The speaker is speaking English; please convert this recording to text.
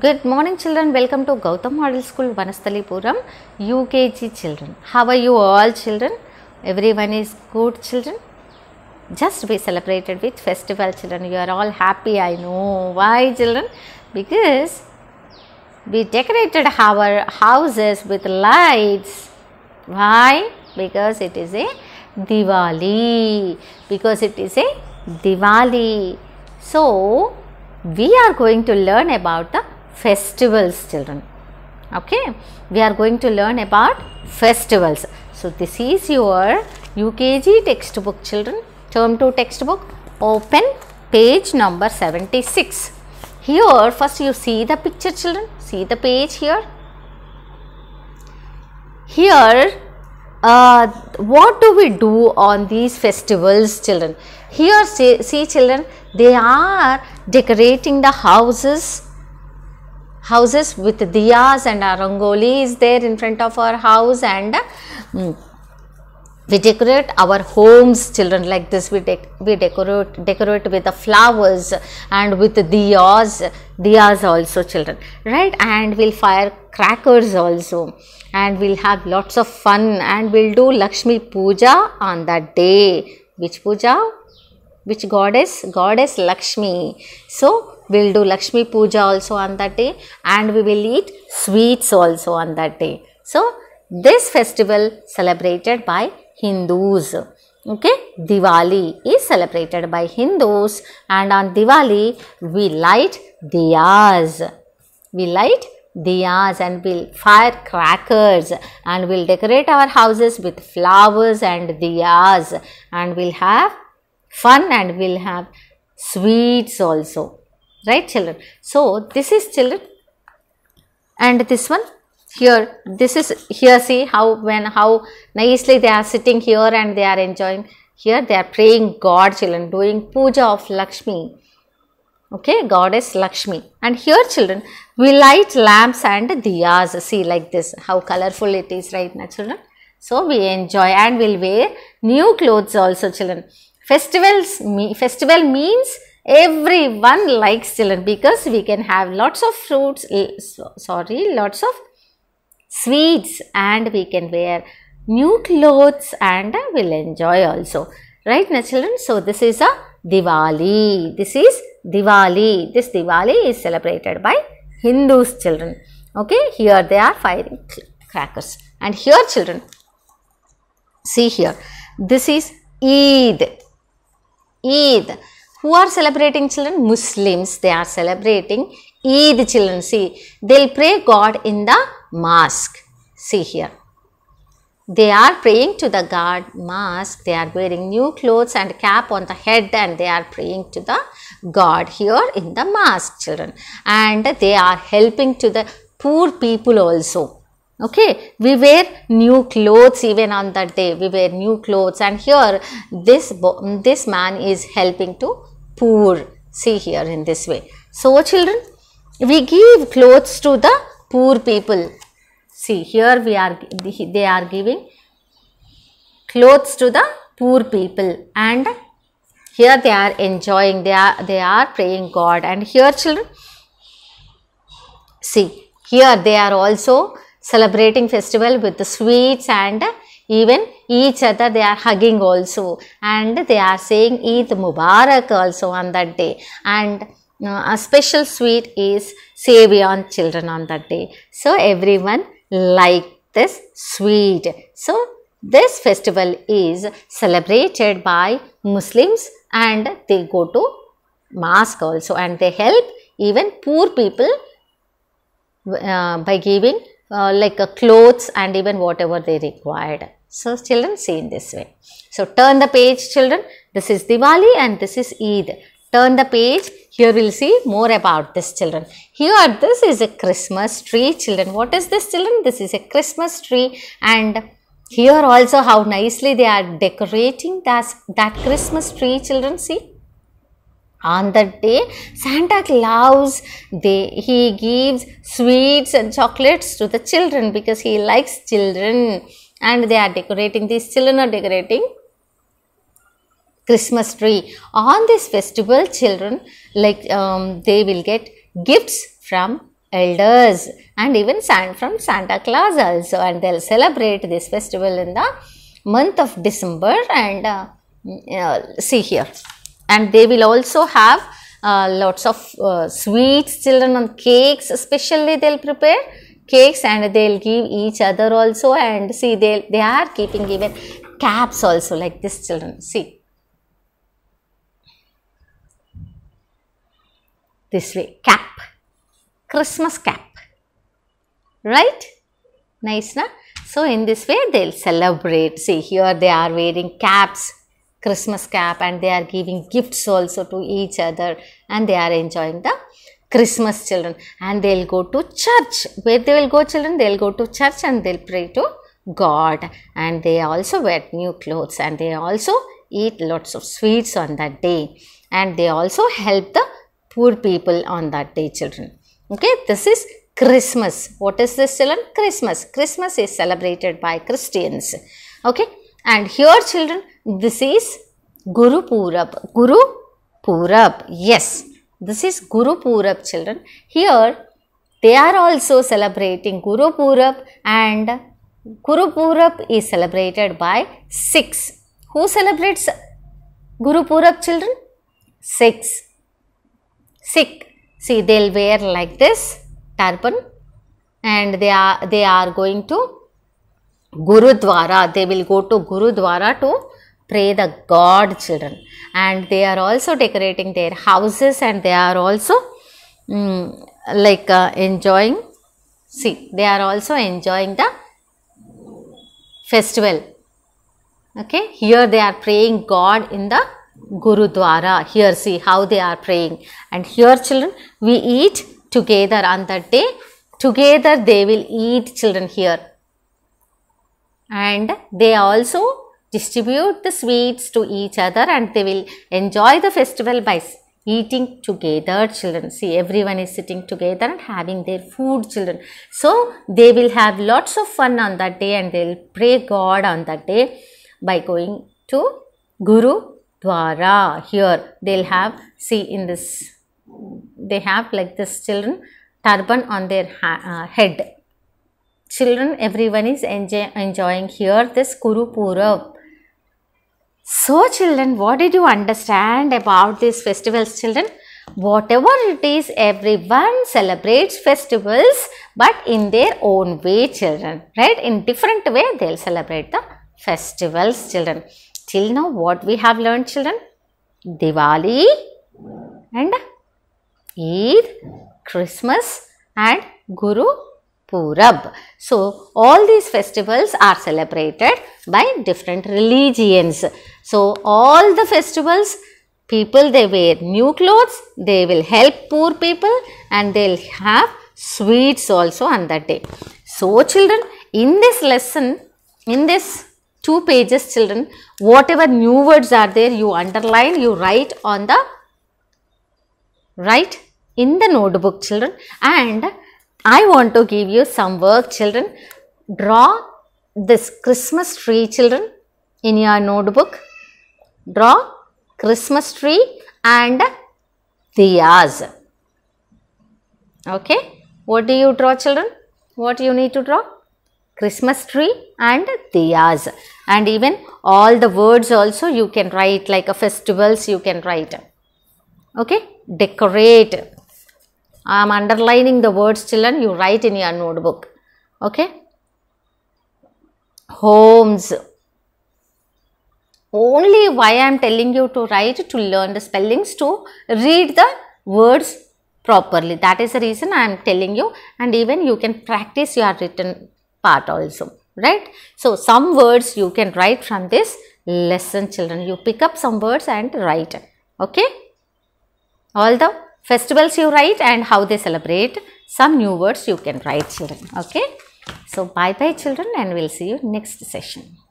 Good morning children, welcome to Gautam Model School Vanastalipuram UKG children. How are you all children? Everyone is good children? Just we celebrated with festival children. You are all happy I know. Why children? Because we decorated our houses with lights. Why? Because it is a Diwali. Because it is a Diwali. So, we are going to learn about the festivals children okay we are going to learn about festivals so this is your UKG textbook children term 2 textbook open page number 76 here first you see the picture children see the page here here uh, what do we do on these festivals children here see, see children they are decorating the houses houses with diyas and our rangoli is there in front of our house and mm, we decorate our homes children like this we, we decorate decorate with the flowers and with diyas diyas also children right and we'll fire crackers also and we'll have lots of fun and we'll do lakshmi puja on that day which puja which goddess goddess lakshmi so we'll do Lakshmi Puja also on that day and we will eat sweets also on that day. So, this festival celebrated by Hindus. Okay, Diwali is celebrated by Hindus and on Diwali we light diyas. We light diyas and we'll fire crackers and we'll decorate our houses with flowers and diyas and we'll have fun and we'll have sweets also right children. So, this is children and this one here this is here see how when how nicely they are sitting here and they are enjoying here they are praying God children doing puja of Lakshmi okay goddess Lakshmi and here children we light lamps and diyas see like this how colorful it is right now children so we enjoy and we'll wear new clothes also children festivals me festival means everyone likes children because we can have lots of fruits sorry lots of sweets and we can wear new clothes and we'll enjoy also right now children so this is a diwali this is diwali this diwali is celebrated by hindus children okay here they are firing crackers and here children see here this is eid eid who are celebrating children? Muslims. They are celebrating Eid children. See, they'll pray God in the mosque. See here. They are praying to the God mosque. They are wearing new clothes and cap on the head and they are praying to the God here in the mosque children. And they are helping to the poor people also okay we wear new clothes even on that day we wear new clothes and here this this man is helping to poor. See here in this way. So children, we give clothes to the poor people. See here we are, they are giving clothes to the poor people and here they are enjoying, they are, they are praying God and here children, see here they are also celebrating festival with the sweets and even each other they are hugging also and they are saying Eid Mubarak also on that day and uh, a special sweet is on children on that day. So everyone like this sweet. So this festival is celebrated by Muslims and they go to mosque also and they help even poor people uh, by giving uh, like uh, clothes and even whatever they required. So, children see in this way. So, turn the page children. This is Diwali and this is Eid. Turn the page. Here we will see more about this children. Here this is a Christmas tree children. What is this children? This is a Christmas tree and here also how nicely they are decorating that, that Christmas tree children see. On that day, Santa Claus, they, he gives sweets and chocolates to the children because he likes children and they are decorating these children are decorating Christmas tree. On this festival, children like um, they will get gifts from elders and even from Santa Claus also and they'll celebrate this festival in the month of December and uh, mm, uh see here and they will also have uh, lots of uh, sweets children and cakes especially they'll prepare cakes and they'll give each other also and see they they are keeping even caps also like this children see this way cap christmas cap right nice na so in this way they'll celebrate see here they are wearing caps Christmas cap and they are giving gifts also to each other and they are enjoying the Christmas children and they'll go to church. Where they will go children, they'll go to church and they'll pray to God and they also wear new clothes and they also eat lots of sweets on that day and they also help the poor people on that day children. Okay, this is Christmas. What is this children? Christmas. Christmas is celebrated by Christians. Okay, and here children, this is Guru Purab. Guru Purab. Yes, this is Guru Purab children. Here they are also celebrating Guru Purab and Guru Purab is celebrated by 6. Who celebrates Guru Purab children? 6. 6. See they'll wear like this turban and they are, they are going to Gurudwara. They will go to Gurudwara to pray the god children and they are also decorating their houses and they are also um, like uh, enjoying see they are also enjoying the festival okay here they are praying god in the gurudwara here see how they are praying and here children we eat together on that day together they will eat children here and they also distribute the sweets to each other and they will enjoy the festival by eating together children see everyone is sitting together and having their food children so they will have lots of fun on that day and they'll pray god on that day by going to guru dwara here they'll have see in this they have like this children turban on their uh, head children everyone is enjoy, enjoying here this guru purav so children, what did you understand about these festivals children? Whatever it is, everyone celebrates festivals but in their own way children, right? In different way, they'll celebrate the festivals children. Till now, what we have learned children? Diwali and Eid, Christmas and Guru Purab. So, all these festivals are celebrated by different religions. So, all the festivals people they wear new clothes, they will help poor people and they will have sweets also on that day. So children, in this lesson, in this two pages children, whatever new words are there, you underline, you write on the, write in the notebook children and I want to give you some work children. Draw this Christmas tree children in your notebook draw Christmas tree and diyas. Okay. What do you draw children? What you need to draw? Christmas tree and diyas. And even all the words also you can write like a festivals you can write. Okay. Decorate. I am underlining the words children you write in your notebook. Okay. Homes only why I am telling you to write to learn the spellings to read the words properly. That is the reason I am telling you and even you can practice your written part also, right? So, some words you can write from this lesson children. You pick up some words and write, okay? All the festivals you write and how they celebrate, some new words you can write children, okay? So, bye-bye children and we'll see you next session.